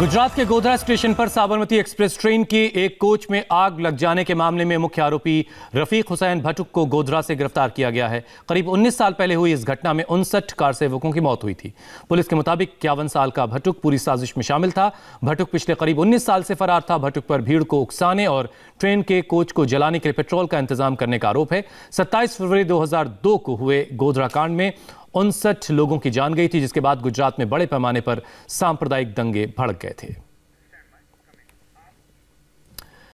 गुजरात के गोधरा स्टेशन पर Sabarmati express train के एक कोच में आग लग जाने के मामले में मुख्य आरोपी रफीक हुसैन भटुक को गोधरा से गिरफ्तार किया गया है करीब 19 साल पहले हुई इस घटना में उनसठ कार सेवकों की मौत हुई थी पुलिस के मुताबिक इक्यावन साल का भटुक पूरी साजिश में शामिल था भटुक पिछले करीब उन्नीस साल से फरार था भटुक पर भीड़ को उकसाने और ट्रेन के कोच को जलाने के लिए पेट्रोल का इंतजाम करने का आरोप है सत्ताईस फरवरी दो को हुए गोधरा कांड में उनसठ लोगों की जान गई थी जिसके बाद गुजरात में बड़े पैमाने पर सांप्रदायिक दंगे भड़क गए थे